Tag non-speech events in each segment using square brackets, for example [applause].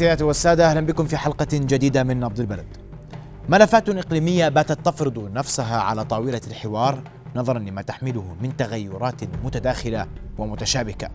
السيدات والسادة أهلا بكم في حلقة جديدة من نبض البلد ملفات إقليمية باتت تفرض نفسها على طاولة الحوار نظرا لما تحمله من تغيرات متداخلة ومتشابكة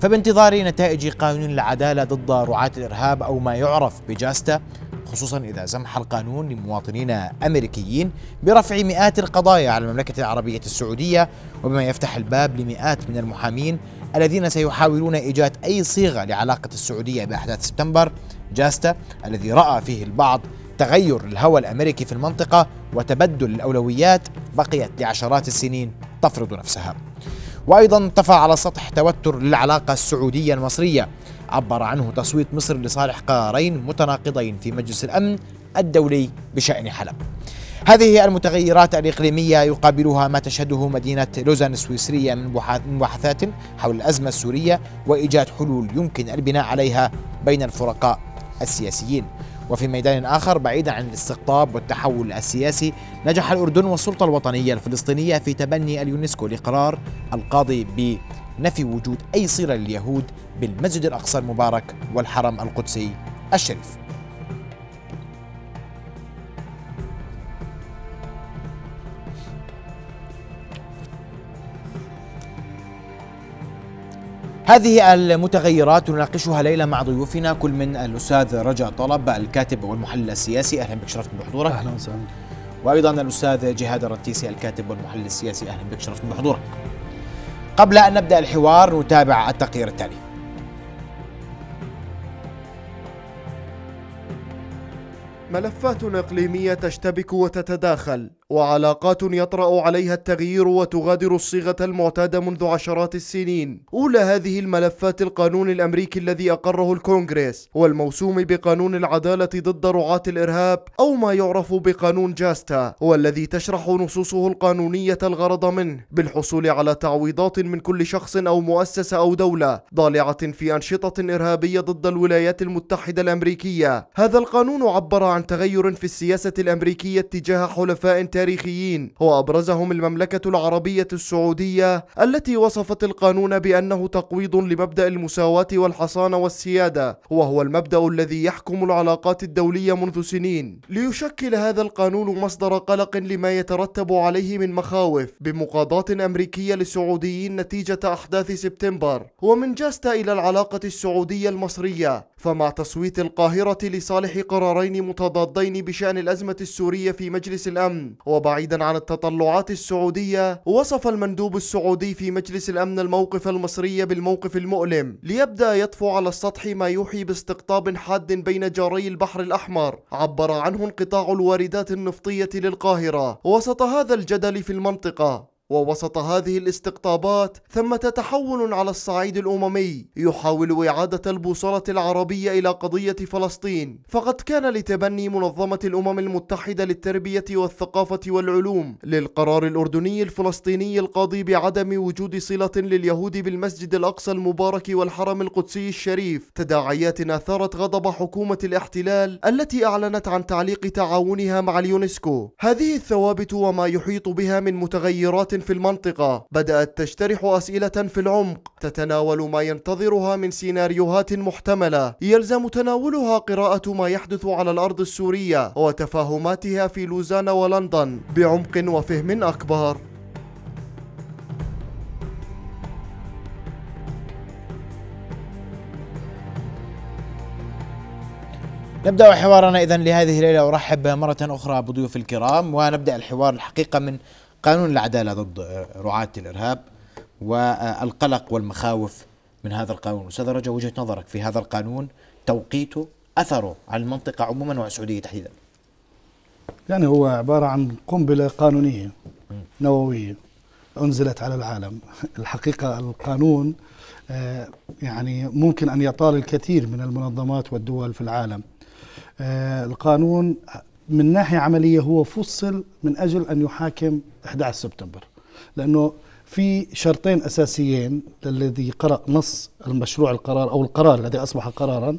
فبانتظار نتائج قانون العدالة ضد رعاة الإرهاب أو ما يعرف بجاستا خصوصا إذا زمح القانون لمواطنين أمريكيين برفع مئات القضايا على المملكة العربية السعودية وبما يفتح الباب لمئات من المحامين الذين سيحاولون إيجاد أي صيغة لعلاقة السعودية بأحداث سبتمبر جاستا الذي رأى فيه البعض تغير الهوى الأمريكي في المنطقة وتبدل الأولويات بقيت لعشرات السنين تفرض نفسها وأيضا طفى على سطح توتر للعلاقة السعودية المصرية عبر عنه تصويت مصر لصالح قرارين متناقضين في مجلس الأمن الدولي بشأن حلب هذه المتغيرات الإقليمية يقابلها ما تشهده مدينة لوزان السويسرية من مباحثات حول الأزمة السورية وإيجاد حلول يمكن البناء عليها بين الفرقاء السياسيين وفي ميدان آخر بعيدا عن الاستقطاب والتحول السياسي نجح الأردن والسلطة الوطنية الفلسطينية في تبني اليونسكو لقرار القاضي بنفي وجود أي صلة لليهود بالمسجد الأقصى المبارك والحرم القدسي الشريف هذه المتغيرات نناقشها ليلة مع ضيوفنا كل من الأستاذ رجاء طلب الكاتب والمحلل السياسي أهلا بك شرفت بحضورك أهلا وسهلا وأيضا الأستاذ جهاد الرتيسي الكاتب والمحلل السياسي أهلا بك شرفت بحضورك قبل أن نبدأ الحوار نتابع التقرير التالي ملفات إقليمية تشتبك وتتداخل وعلاقات يطرأ عليها التغيير وتغادر الصيغة المعتادة منذ عشرات السنين أولى هذه الملفات القانون الأمريكي الذي أقره الكونغرس والموسوم بقانون العدالة ضد رعاة الإرهاب أو ما يعرف بقانون جاستا والذي تشرح نصوصه القانونية الغرض منه بالحصول على تعويضات من كل شخص أو مؤسسة أو دولة ضالعة في أنشطة إرهابية ضد الولايات المتحدة الأمريكية هذا القانون عبر عن تغير في السياسة الأمريكية تجاه حلفاء تاريخيين وأبرزهم المملكة العربية السعودية التي وصفت القانون بأنه تقويض لمبدأ المساواة والحصانة والسيادة وهو المبدأ الذي يحكم العلاقات الدولية منذ سنين ليشكل هذا القانون مصدر قلق لما يترتب عليه من مخاوف بمقاضاة أمريكية للسعوديين نتيجة أحداث سبتمبر ومن جاستا إلى العلاقة السعودية المصرية فمع تصويت القاهرة لصالح قرارين متضادين بشأن الأزمة السورية في مجلس الأمن وبعيدا عن التطلعات السعودية وصف المندوب السعودي في مجلس الأمن الموقف المصري بالموقف المؤلم ليبدأ يطفو على السطح ما يوحي باستقطاب حاد بين جاري البحر الأحمر عبر عنه انقطاع الواردات النفطية للقاهرة وسط هذا الجدل في المنطقة ووسط هذه الاستقطابات ثمة تحول على الصعيد الأممي يحاول إعادة البوصلة العربية إلى قضية فلسطين فقد كان لتبني منظمة الأمم المتحدة للتربية والثقافة والعلوم للقرار الأردني الفلسطيني القاضي بعدم وجود صلة لليهود بالمسجد الأقصى المبارك والحرم القدسي الشريف تداعيات أثارت غضب حكومة الاحتلال التي أعلنت عن تعليق تعاونها مع اليونسكو هذه الثوابت وما يحيط بها من متغيرات في المنطقة بدأت تجترح أسئلة في العمق تتناول ما ينتظرها من سيناريوهات محتملة يلزم تناولها قراءة ما يحدث على الأرض السورية وتفاهماتها في لوزان ولندن بعمق وفهم أكبر نبدا حوارنا اذا لهذه الليله ارحب مره اخرى بضيوف الكرام ونبدا الحوار الحقيقه من قانون العدالة ضد رعاة الإرهاب والقلق والمخاوف من هذا القانون أستاذ رجا وجهة نظرك في هذا القانون توقيته أثره على المنطقة عموما وعلى السعودية تحديدا يعني هو عبارة عن قنبلة قانونية نووية أنزلت على العالم الحقيقة القانون آه، يعني ممكن أن يطال الكثير من المنظمات والدول في العالم آه، القانون من ناحية عملية هو فصل من أجل أن يحاكم 11 سبتمبر لأنه في شرطين أساسيين للذي قرأ نص المشروع القرار أو القرار الذي أصبح قرارا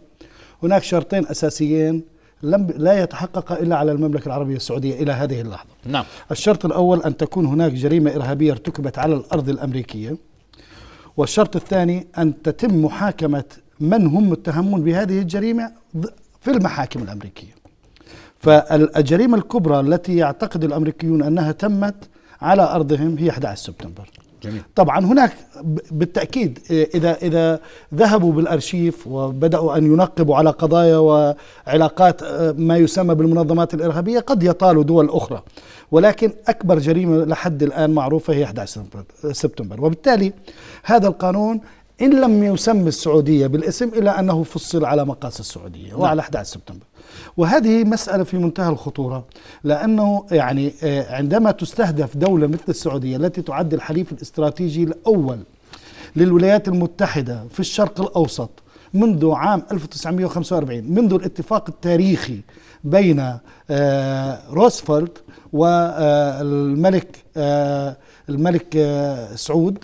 هناك شرطين أساسيين لم لا يتحقق إلا على المملكة العربية السعودية إلى هذه اللحظة نعم. الشرط الأول أن تكون هناك جريمة إرهابية ارتكبت على الأرض الأمريكية والشرط الثاني أن تتم محاكمة من هم متهمون بهذه الجريمة في المحاكم الأمريكية فالجريمة الكبرى التي يعتقد الأمريكيون أنها تمت على أرضهم هي 11 سبتمبر جميل. طبعا هناك بالتاكيد اذا اذا ذهبوا بالارشيف وبداوا ان ينقبوا على قضايا وعلاقات آه، ما يسمى بالمنظمات الارهابيه قد يطالوا دول اخرى ولكن اكبر جريمه لحد الان معروفه هي 11 سبتمبر وبالتالي هذا القانون ان لم يسمى السعوديه بالاسم الا انه فصل على مقاس السعوديه نعم. وعلى 11 سبتمبر وهذه مسألة في منتهى الخطورة لأنه يعني آه، عندما تستهدف دولة مثل السعودية التي تعد الحليف الاستراتيجي الأول للولايات المتحدة في الشرق الأوسط منذ عام 1945 منذ الاتفاق التاريخي بين آه، روزفلت والملك آه، الملك سعود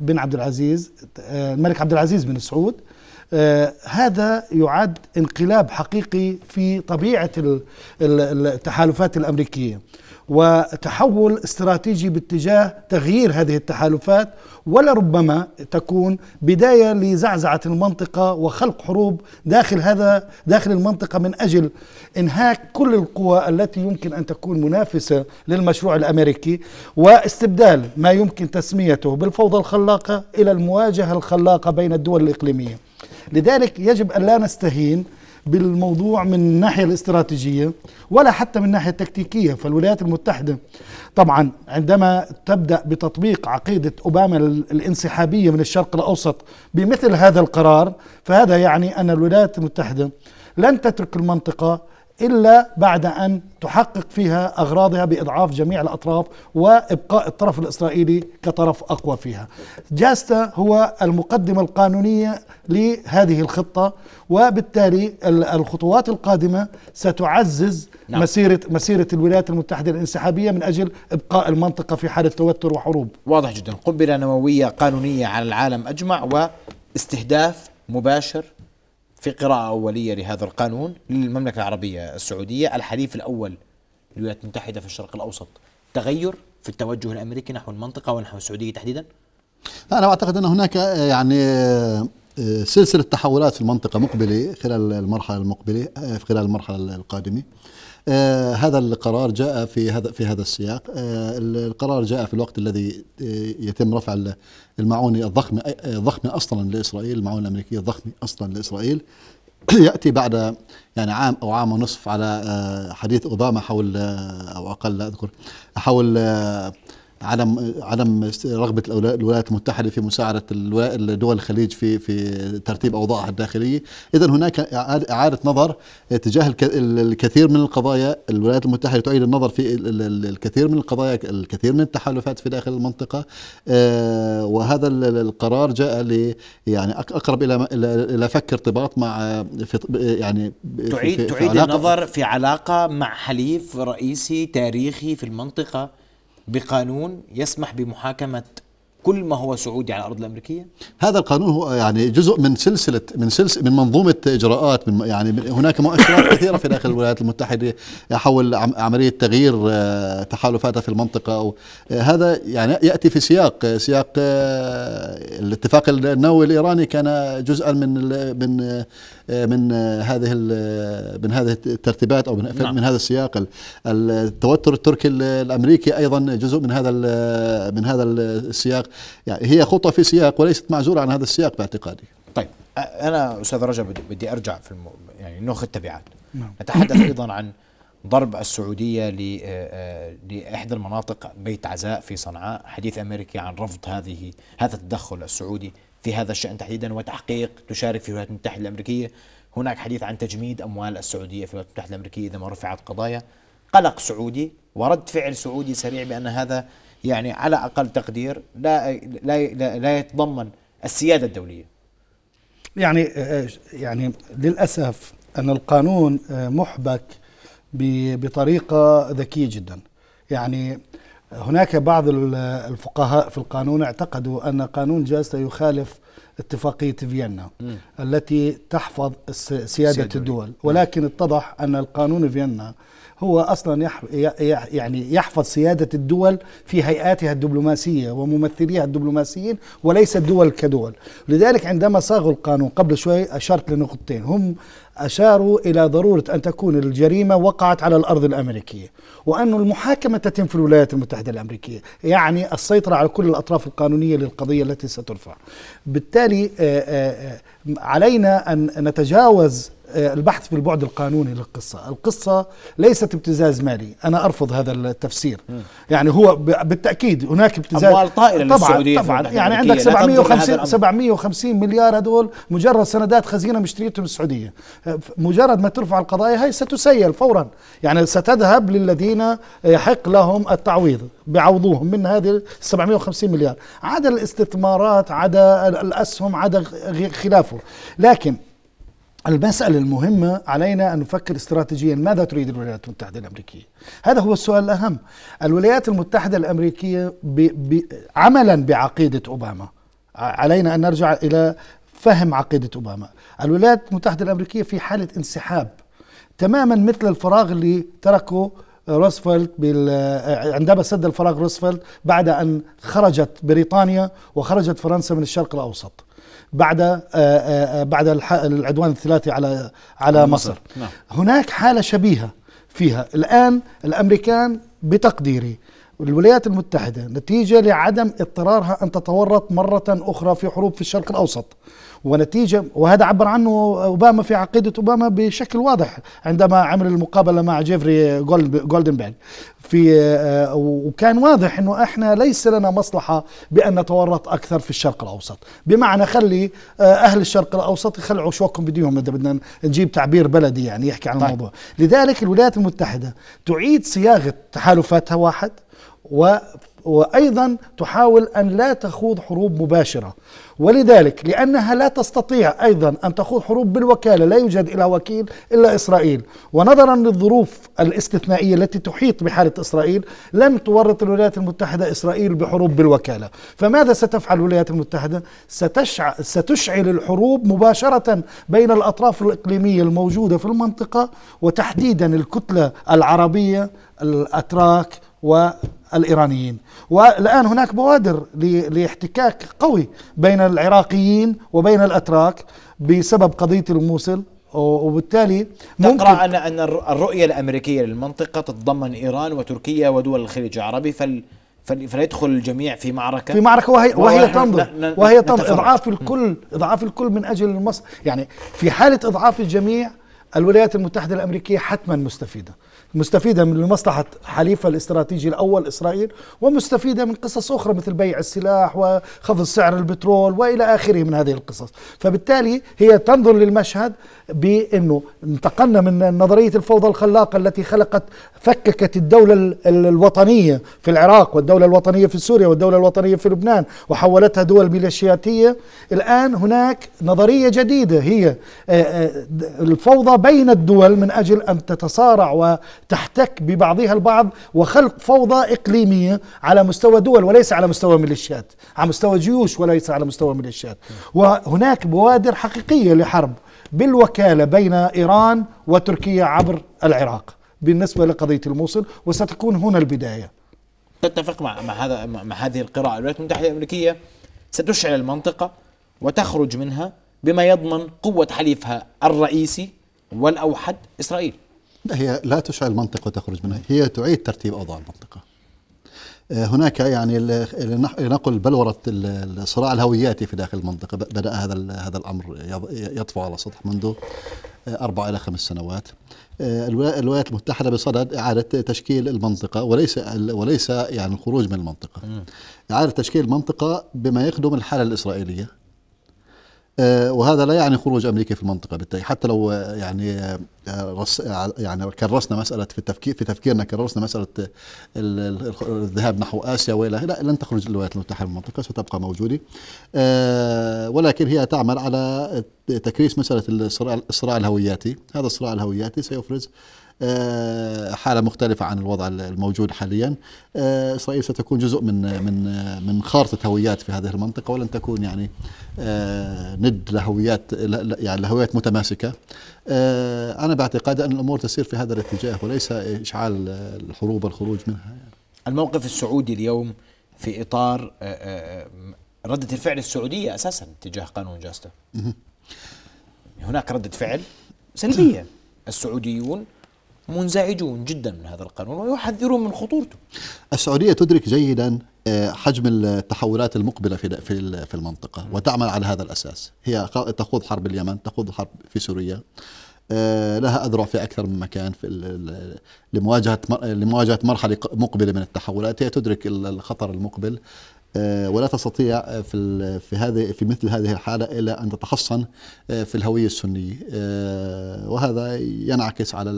بن عبد العزيز الملك عبد العزيز بن سعود آه، هذا يعد انقلاب حقيقي في طبيعة التحالفات الأمريكية وتحول استراتيجي باتجاه تغيير هذه التحالفات ولربما تكون بداية لزعزعة المنطقة وخلق حروب داخل هذا داخل المنطقة من أجل إنهاك كل القوى التي يمكن أن تكون منافسة للمشروع الأمريكي واستبدال ما يمكن تسميته بالفوضى الخلاقة إلى المواجهة الخلاقة بين الدول الإقليمية لذلك يجب أن لا نستهين بالموضوع من الناحية الاستراتيجية ولا حتى من الناحية التكتيكية فالولايات المتحدة طبعا عندما تبدأ بتطبيق عقيدة أوباما الانسحابية من الشرق الأوسط بمثل هذا القرار فهذا يعني أن الولايات المتحدة لن تترك المنطقة الا بعد ان تحقق فيها اغراضها باضعاف جميع الاطراف وابقاء الطرف الاسرائيلي كطرف اقوى فيها. جاستا هو المقدمه القانونيه لهذه الخطه وبالتالي الخطوات القادمه ستعزز نعم. مسيره مسيره الولايات المتحده الانسحابيه من اجل ابقاء المنطقه في حاله توتر وحروب. واضح جدا، قنبله نوويه قانونيه على العالم اجمع واستهداف مباشر في قراءة أولية لهذا القانون للمملكة العربية السعودية الحليف الأول للولايات المتحدة في الشرق الأوسط تغير في التوجه الأمريكي نحو المنطقة ونحو السعودية تحديدا؟ لا أنا أعتقد أن هناك آه، يعني آه، آه، سلسلة تحولات في المنطقة مقبلة خلال المرحلة المقبلة خلال المرحلة القادمة آه، هذا القرار جاء في هذا في هذا السياق آه، القرار جاء في الوقت الذي آه، يتم رفع المعونه الضخمه الضخمه اصلا لاسرائيل المعونه الامريكيه الضخمه اصلا لاسرائيل [clears throat] ياتي بعد يعني عام او عام ونصف على حديث اوباما حول او اقل لا اذكر حول عدم عدم رغبه الولايات المتحده في مساعده دول الخليج في في ترتيب اوضاعها الداخليه، اذا هناك اعاده نظر تجاه الكثير من القضايا، الولايات المتحده تعيد النظر في الكثير من القضايا، الكثير من التحالفات في داخل المنطقه آه، وهذا القرار جاء ل يعني اقرب الى الى فك ارتباط مع في يعني في تعيد في تعيد في النظر في علاقه مع حليف رئيسي تاريخي في المنطقه بقانون يسمح بمحاكمه كل ما هو سعودي على الارض الامريكيه؟ هذا القانون هو يعني جزء من سلسله من سلسله من منظومه اجراءات من يعني هناك مؤشرات [laughs] كثيره في داخل الولايات المتحده حول عمليه تغيير آه، تحالفاتها في المنطقه او آه، هذا يعني ياتي في سياق آه، سياق الاتفاق النووي الايراني كان جزءا من من آه، من آه، هذه آه، من هذه الترتيبات او من, نعم. من هذا السياق التوتر التركي الامريكي ايضا جزء من هذا من هذا السياق يعني هي خطوه في سياق وليست معزوله عن هذا السياق باعتقادي طيب انا استاذ رجب بدي ارجع في الم... يعني ناخذ تبعات نعم. نتحدث ايضا عن ضرب السعوديه لاحدى المناطق بيت عزاء في صنعاء حديث امريكي عن رفض هذه هذا التدخل السعودي في هذا الشأن تحديدا وتحقيق تشارك في الولايات المتحدة الأمريكية هناك حديث عن تجميد أموال السعودية في الولايات المتحدة الأمريكية إذا ما رفعت قضايا قلق سعودي ورد فعل سعودي سريع بأن هذا يعني على أقل تقدير لا, لا, لا, لا يتضمن السيادة الدولية يعني يعني للأسف أن القانون محبك بطريقة ذكية جدا يعني هناك بعض الفقهاء في القانون اعتقدوا أن قانون جاستا يخالف اتفاقية فيينا التي تحفظ سيادة الدول ولكن اتضح أن القانون فيينا هو أصلا يعني يحفظ سيادة الدول في هيئاتها الدبلوماسية وممثليها الدبلوماسيين وليس الدول كدول لذلك عندما صاغوا القانون قبل شوي أشرت لنقطتين هم أشاروا إلى ضرورة أن تكون الجريمة وقعت على الأرض الأمريكية وأن المحاكمة تتم في الولايات المتحدة الأمريكية يعني السيطرة على كل الأطراف القانونية للقضية التي سترفع بالتالي آه، آه، آه، علينا أن نتجاوز آه، البحث في البعد القانوني للقصة القصة ليست ابتزاز مالي أنا أرفض هذا التفسير م. يعني هو بالتأكيد هناك ابتزاز أموال طائلة طبعا طبعا يعني عندك 750 750 مليار هذول مجرد سندات خزينة مشتريتهم السعودية آه، مجرد ما ترفع القضايا هي ستسيل فورا يعني ستذهب للذين يحق لهم التعويض بعوضوهم من هذه 750 مليار عدا الاستثمارات عدا الأسهم عدا خلافه لكن المسألة المهمة علينا أن نفكر استراتيجيا ماذا تريد الولايات المتحدة الأمريكية هذا هو السؤال الأهم الولايات المتحدة الأمريكية بي بي عملا بعقيدة أوباما علينا أن نرجع إلى فهم عقيدة أوباما الولايات المتحدة الأمريكية في حالة انسحاب تماما مثل الفراغ اللي تركه روزفلت بال... عندما سد الفراغ روزفلت بعد أن خرجت بريطانيا وخرجت فرنسا من الشرق الأوسط بعد آه، آه، آه، بعد العدوان الثلاثي على على مصر, نعم. هناك حاله شبيهه فيها الان الامريكان بتقديري الولايات المتحدة نتيجة لعدم اضطرارها أن تتورط مرة أخرى في حروب في الشرق الأوسط ونتيجة وهذا عبر عنه أوباما في عقيدة أوباما بشكل واضح عندما عمل المقابلة مع جيفري جولدنبرغ في آه، وكان واضح انه احنا ليس لنا مصلحه بان نتورط اكثر في الشرق الاوسط، بمعنى خلي آه، اهل الشرق الاوسط يخلعوا شوكهم بديهم اذا بدنا نجيب تعبير بلدي يعني يحكي عن طيب. الموضوع، لذلك الولايات المتحده تعيد صياغه تحالفاتها واحد و وأيضا تحاول أن لا تخوض حروب مباشرة ولذلك لأنها لا تستطيع أيضا أن تخوض حروب بالوكالة لا يوجد إلى وكيل إلا إسرائيل ونظرا للظروف الاستثنائية التي تحيط بحالة إسرائيل لن تورط الولايات المتحدة إسرائيل بحروب بالوكالة فماذا ستفعل الولايات المتحدة؟ ستشع... ستشعل الحروب مباشرة بين الأطراف الإقليمية الموجودة في المنطقة وتحديدا الكتلة العربية الأتراك و الإيرانيين والآن هناك بوادر لاحتكاك قوي بين العراقيين وبين الأتراك بسبب قضية الموصل وبالتالي ممكن تقرأ أن أن الرؤية الأمريكية للمنطقة تتضمن إيران وتركيا ودول الخليج العربي فال فليدخل الجميع في معركة في معركة وهي, وهي تنظر وهي تنظر إضعاف الكل إضعاف الكل من أجل المصر يعني في حالة إضعاف الجميع الولايات المتحدة الأمريكية حتما مستفيدة مستفيدة من مصلحة حليفها الاستراتيجي الأول إسرائيل ومستفيدة من قصص أخرى مثل بيع السلاح وخفض سعر البترول وإلى آخره من هذه القصص فبالتالي هي تنظر للمشهد بأنه انتقلنا من نظرية الفوضى الخلاقة التي خلقت فككت الدولة الوطنية في العراق والدولة الوطنية في سوريا والدولة الوطنية في لبنان وحولتها دول ميليشياتية الآن هناك نظرية جديدة هي آه، آه، الفوضى بين الدول من أجل أن تتصارع و تحتك ببعضها البعض وخلق فوضى إقليمية على مستوى دول وليس على مستوى ميليشيات على مستوى جيوش وليس على مستوى ميليشيات وهناك بوادر حقيقية لحرب بالوكالة بين إيران وتركيا عبر العراق بالنسبة لقضية الموصل وستكون هنا البداية تتفق مع مع هذا مع هذه القراءة الولايات المتحدة الأمريكية ستشعل المنطقة وتخرج منها بما يضمن قوة حليفها الرئيسي والأوحد إسرائيل لا هي لا تشعل المنطقة وتخرج منها هي تعيد ترتيب أوضاع المنطقة آه، هناك يعني لنقل بلورة الصراع الهوياتي في داخل المنطقة بدأ هذا هذا الأمر يطفو على السطح منذ آه، أربع إلى خمس سنوات آه، الولايات المتحدة بصدد إعادة تشكيل المنطقة وليس وليس يعني الخروج من المنطقة إعادة تشكيل المنطقة بما يخدم الحالة الإسرائيلية آه، وهذا لا يعني خروج امريكا في المنطقه بالتالي حتى لو آه، يعني آه، رس يعني كرسنا مساله في التفكير في تفكيرنا كرسنا مساله الذهاب نحو اسيا والى لا لن تخرج الولايات المتحده من المنطقه ستبقى موجوده ولكن هي تعمل على تكريس مساله الصراع الصراع الهوياتي هذا الصراع الهوياتي سيفرز آه، حاله مختلفه عن الوضع الموجود حاليا اسرائيل آه، ستكون جزء من من من خارطه هويات في هذه المنطقه ولن تكون يعني آه، ند لهويات يعني لهويات متماسكه انا باعتقادي ان الامور تسير في هذا الاتجاه وليس اشعال الحروب والخروج منها يعني. الموقف السعودي اليوم في اطار رده الفعل السعوديه اساسا تجاه قانون جاستا هناك رده فعل سلبيه [clears throat] السعوديون منزعجون جدا من هذا القانون ويحذرون من خطورته. السعوديه تدرك جيدا آه، حجم التحولات المقبله في في المنطقه وتعمل على هذا الاساس، هي تخوض حرب اليمن، تخوض حرب في سوريا. آه، لها اذرع في اكثر من مكان في لمواجهه لمواجهه مرحله مقبله من التحولات، هي تدرك الخطر المقبل آه، ولا تستطيع آه، في في هذه في مثل هذه الحاله الا ان تتحصن آه، في الهويه السنيه وهذا ينعكس على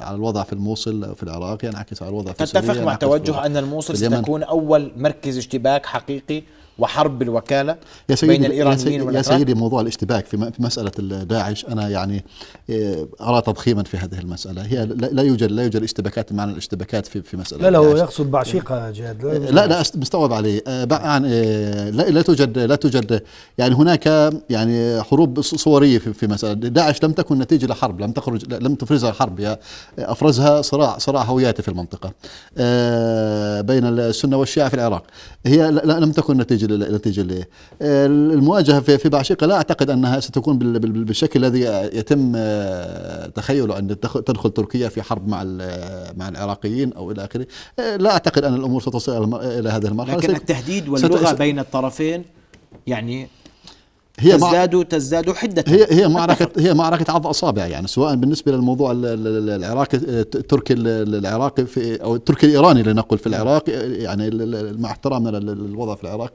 على الوضع في الموصل في العراق ينعكس على الوضع في تتفق مع توجه ان الموصل ستكون اول مركز اشتباك حقيقي وحرب الوكالة يا سيدي بين الإيرانيين يا, يا سيدي موضوع الاشتباك في مسألة داعش أنا يعني آه، أرى تضخيما في هذه المسألة هي لا يوجد لا يوجد اشتباكات معنى الاشتباكات في في مسألة لا لا هو يقصد بعشيقة جهاد لا لا, لا مستوعب عليه آه، يعني، آه، لا, لا توجد لا توجد يعني هناك يعني حروب صورية في, في مسألة داعش لم تكن نتيجة لحرب لم تخرج لم تفرزها حرب أفرزها صراع صراع هوياتي في المنطقة بين السنة والشيعة في العراق هي لم تكن نتيجة النتيجه اللي آه، المواجهه في بعشيقه لا اعتقد انها ستكون بالشكل الذي يتم آه، تخيله ان تدخل تركيا في حرب مع آه، مع العراقيين او الى اخره لا اعتقد ان الامور ستصل الى هذه المرحله لكن التهديد واللغه بين الطرفين يعني هي تزداد تزداد حدة هي هي معركة هي معركة عض أصابع يعني سواء بالنسبة للموضوع العراقي التركي العراقي في أو التركي الإيراني لنقل في العراق يعني مع احترامنا للوضع في العراق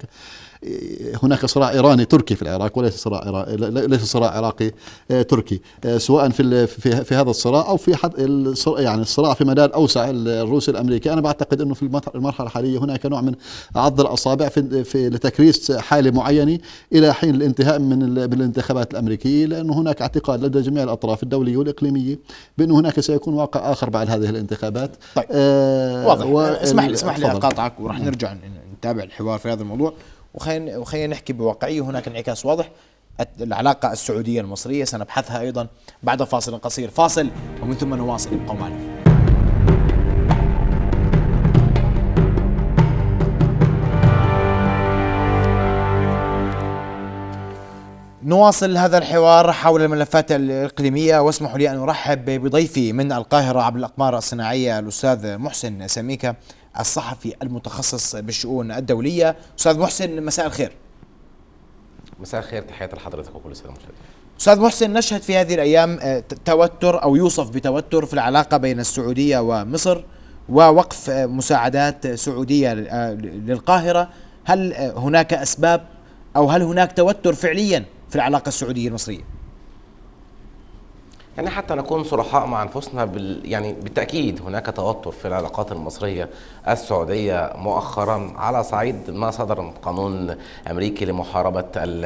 هناك صراع ايراني تركي في العراق وليس صراع عراقي ليس صراع عراقي آه، تركي آه، سواء في في هذا الصراع او في حد يعني الصراع في مدار اوسع الروسي الامريكي انا بعتقد انه في المرحله الحاليه هناك نوع من عض الاصابع في, في لتكريس حاله معينه الى حين الانتهاء من الانتخابات الامريكيه لانه هناك اعتقاد لدى جميع الاطراف الدوليه والاقليميه بانه هناك سيكون واقع اخر بعد هذه الانتخابات طيب آه واضح اسمح لي اسمح لي اقاطعك وراح نرجع نتابع الحوار في هذا الموضوع وخلينا وخلينا نحكي بواقعيه هناك انعكاس واضح العلاقة السعودية المصرية سنبحثها أيضا بعد فاصل قصير فاصل ومن ثم نواصل ابقوا معنا نواصل هذا الحوار حول الملفات الإقليمية واسمحوا لي أن أرحب بضيفي من القاهرة عبر الأقمار الصناعية الأستاذ محسن سميكة الصحفي المتخصص بالشؤون الدولية أستاذ محسن مساء الخير مساء الخير تحياتي لحضرتك وكل سنة مشاهدين استاذ محسن نشهد في هذه الايام آه، توتر او يوصف بتوتر في العلاقه بين السعوديه ومصر ووقف آه، مساعدات سعوديه آه، للقاهره هل هناك اسباب او هل هناك توتر فعليا في العلاقه السعوديه المصريه يعني حتى نكون صرحاء مع انفسنا بال يعني بالتاكيد هناك توتر في العلاقات المصريه السعوديه مؤخرا على صعيد ما صدر من قانون امريكي لمحاربه ال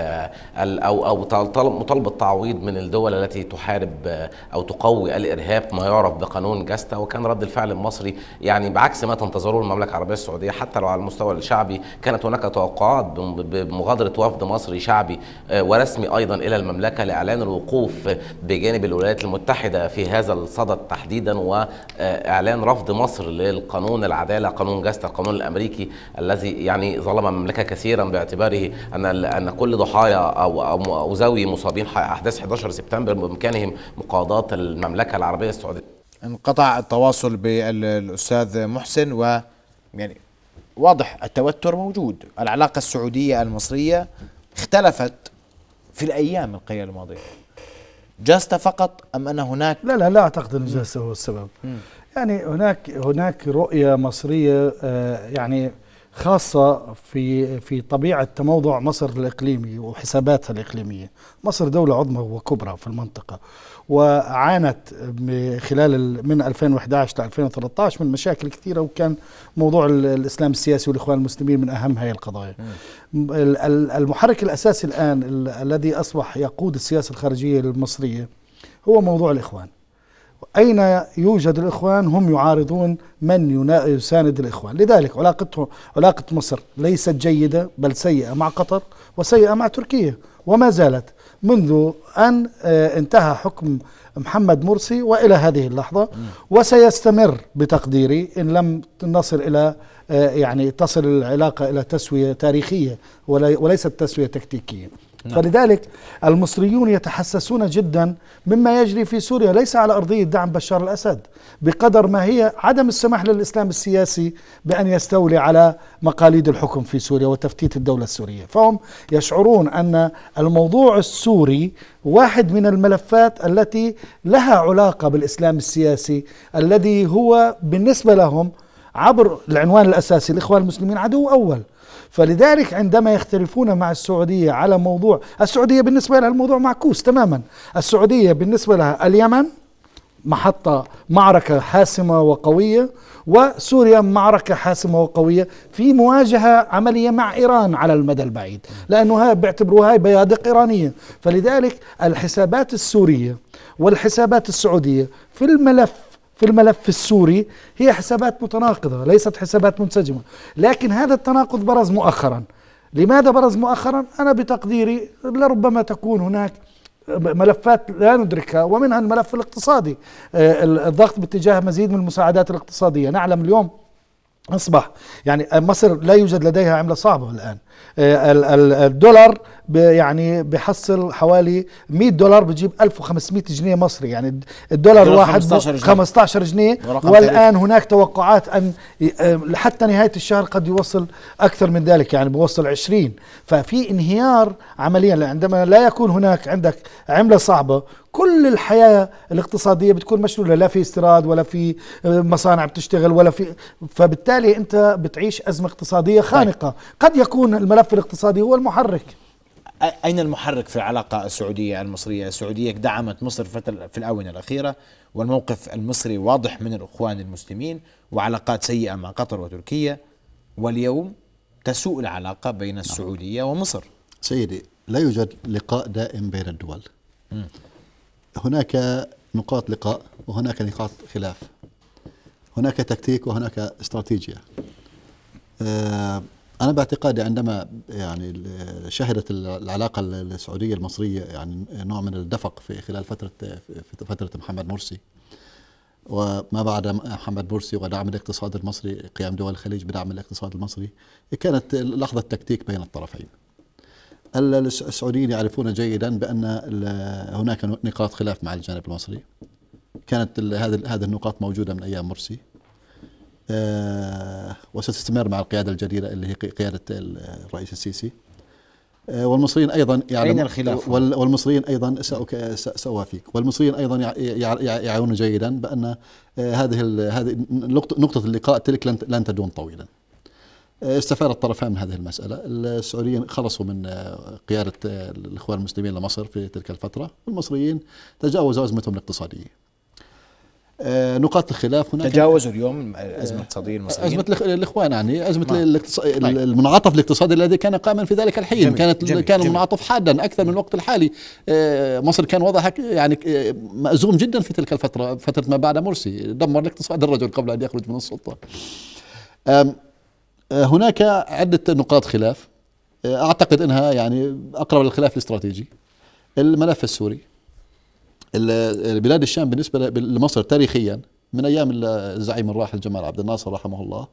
ال او او طلب مطالبه تعويض من الدول التي تحارب او تقوي الارهاب ما يعرف بقانون جاستا وكان رد الفعل المصري يعني بعكس ما تنتظره المملكه العربيه السعوديه حتى لو على المستوى الشعبي كانت هناك توقعات بمغادره وفد مصري شعبي آه، ورسمي ايضا الى المملكه لاعلان الوقوف بجانب الولايات الولايات المتحدة في هذا الصدد تحديدا وإعلان رفض مصر للقانون العدالة قانون جاستا القانون الأمريكي الذي يعني ظلم المملكة كثيرا باعتباره أن أن كل ضحايا أو أو زوي مصابين أحداث 11 سبتمبر بإمكانهم مقاضاة المملكة العربية السعودية انقطع التواصل بالأستاذ محسن و يعني واضح التوتر موجود العلاقة السعودية المصرية اختلفت في الأيام القليلة الماضية جاستا فقط أم أن هناك لا لا لا أعتقد أن جاستا هو السبب مم. يعني هناك هناك رؤية مصرية آه، يعني خاصة في في طبيعة تموضع مصر الإقليمي وحساباتها الإقليمية مصر دولة عظمى وكبرى في المنطقة وعانت خلال من 2011 ل 2013 من مشاكل كثيرة وكان موضوع الإسلام السياسي والإخوان المسلمين من أهم هذه القضايا المحرك الأساسي الآن الذي أصبح يقود السياسة الخارجية المصرية هو موضوع الإخوان أين يوجد الإخوان هم يعارضون من يساند الإخوان لذلك علاقته علاقة مصر ليست جيدة بل سيئة مع قطر وسيئة مع تركيا وما زالت منذ أن آه، انتهى حكم محمد مرسي وإلى هذه اللحظة وسيستمر بتقديري إن لم نصل إلى آه، يعني تصل العلاقة إلى تسوية تاريخية وليست تسوية تكتيكية نعم. فلذلك المصريون يتحسسون جدا مما يجري في سوريا ليس على أرضية دعم بشار الأسد بقدر ما هي عدم السماح للإسلام السياسي بأن يستولي على مقاليد الحكم في سوريا وتفتيت الدولة السورية فهم يشعرون أن الموضوع السوري واحد من الملفات التي لها علاقة بالإسلام السياسي الذي هو بالنسبة لهم عبر العنوان الأساسي الإخوان المسلمين عدو أول فلذلك عندما يختلفون مع السعودية على موضوع السعودية بالنسبة لها الموضوع معكوس تماما السعودية بالنسبة لها اليمن محطة معركة حاسمة وقوية وسوريا معركة حاسمة وقوية في مواجهة عملية مع إيران على المدى البعيد لأنها بيعتبروها بيادق إيرانية فلذلك الحسابات السورية والحسابات السعودية في الملف في الملف السوري هي حسابات متناقضة ليست حسابات منسجمة لكن هذا التناقض برز مؤخرا لماذا برز مؤخرا أنا بتقديري لربما تكون هناك ملفات لا ندركها ومنها الملف الاقتصادي آه، الضغط باتجاه مزيد من المساعدات الاقتصادية نعلم اليوم أصبح يعني مصر لا يوجد لديها عملة صعبة الآن آه، الدولار يعني بحصل حوالي 100 دولار بتجيب 1500 جنيه مصري يعني الدولار الواحد 15 جنيه, 15 جنيه والان تاريخ. هناك توقعات ان آه، حتى نهايه الشهر قد يوصل اكثر من ذلك يعني بوصل 20 ففي انهيار عمليا عندما لا يكون هناك عندك عمله صعبه كل الحياة الاقتصادية بتكون مشلولة لا في استيراد ولا في آه، مصانع بتشتغل ولا في فبالتالي أنت بتعيش أزمة اقتصادية خانقة طيب. قد يكون الملف الاقتصادي هو المحرك أين المحرك في العلاقة السعودية المصرية السعودية دعمت مصر في الآونة الأخيرة والموقف المصري واضح من الأخوان المسلمين وعلاقات سيئة مع قطر وتركيا واليوم تسوء العلاقة بين نعم. السعودية ومصر سيدي لا يوجد لقاء دائم بين الدول هناك نقاط لقاء وهناك نقاط خلاف هناك تكتيك وهناك استراتيجية آه انا باعتقادي عندما يعني شهدت العلاقه السعوديه المصريه يعني نوع من الدفق في خلال فتره في فتره محمد مرسي وما بعد محمد مرسي ودعم الاقتصاد المصري قيام دول الخليج بدعم الاقتصاد المصري كانت لحظه تكتيك بين الطرفين السعوديين يعرفون جيدا بان هناك نقاط خلاف مع الجانب المصري كانت هذه النقاط موجوده من ايام مرسي آه، وستستمر مع القياده الجديده اللي هي قياده الرئيس السيسي آه، والمصريين ايضا يعلم الخلاف والمصريين ايضا ساوافيك والمصريين ايضا يعلمون جيدا بان آه، هذه هذه نقطه اللقاء تلك لن تدوم طويلا استفاد الطرفان من هذه المسألة السعوديين خلصوا من قيادة الإخوان المسلمين لمصر في تلك الفترة والمصريين تجاوزوا أزمتهم الاقتصادية آه، نقاط الخلاف هناك يعني تجاوزوا اليوم ازمه اقتصاديه المصريين ازمه الاخوان يعني ازمه نعم. الاقتص... طيب. المنعطف الاقتصادي الذي كان قائما في ذلك الحين جميل. كانت جميل. كان جميل. المنعطف حادا اكثر من الوقت الحالي آه، مصر كان وضعها يعني آه، مأزوم جدا في تلك الفتره فتره ما بعد مرسي دمر الاقتصاد الرجل قبل ان يخرج من السلطه هناك عده نقاط خلاف اعتقد انها يعني اقرب للخلاف الاستراتيجي الملف السوري بلاد الشام بالنسبه لمصر تاريخيا من ايام الزعيم الراحل جمال عبد الناصر رحمه الله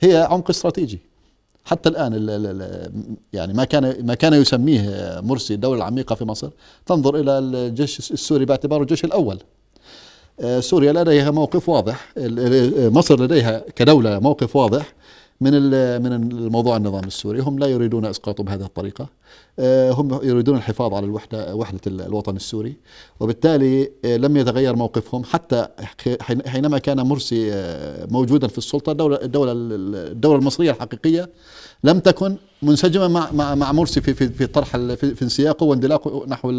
هي عمق استراتيجي حتى الان يعني ما كان ما كان يسميه مرسي الدوله العميقه في مصر تنظر الى الجيش السوري باعتباره الجيش الاول آه، سوريا لديها موقف واضح مصر لديها كدوله موقف واضح من من الموضوع النظام السوري هم لا يريدون اسقاطه بهذه الطريقه آه، هم يريدون الحفاظ على الوحده وحده الوطن السوري وبالتالي آه، لم يتغير موقفهم حتى حينما كان مرسي آه، موجودا في السلطه الدوله الدوله الدوله المصريه الحقيقيه لم تكن منسجمه مع مع مرسي في في في طرح في, انسياقه واندلاقه نحو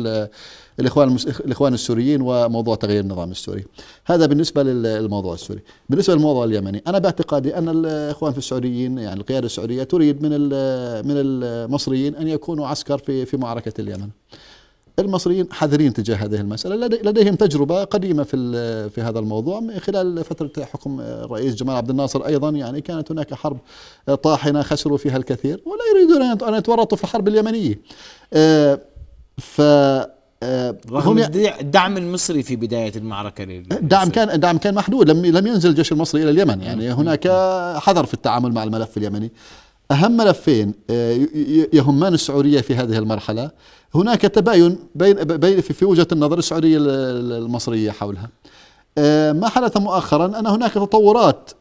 الاخوان المس... الاخوان السوريين وموضوع تغيير النظام السوري. هذا بالنسبه للموضوع السوري، بالنسبه للموضوع اليمني، انا باعتقادي ان الاخوان في السعوديين يعني القياده السعوديه تريد من من المصريين ان يكونوا عسكر في في معركه اليمن. المصريين حذرين تجاه هذه المسألة لديهم تجربة قديمة في في هذا الموضوع من خلال فترة حكم الرئيس جمال عبد الناصر أيضا يعني كانت هناك حرب طاحنة خسروا فيها الكثير ولا يريدون أن يتورطوا في الحرب اليمنية آه، ف آه، رغم الدعم المصري في بداية المعركة الدعم كان دعم كان محدود لم لم ينزل الجيش المصري إلى اليمن يعني نعم. هناك حذر في التعامل مع الملف اليمني أهم ملفين آه، يهمان السعودية في هذه المرحلة هناك تباين بين بين في وجهة النظر السعودية المصرية حولها آه، ما حدث مؤخرا أن هناك تطورات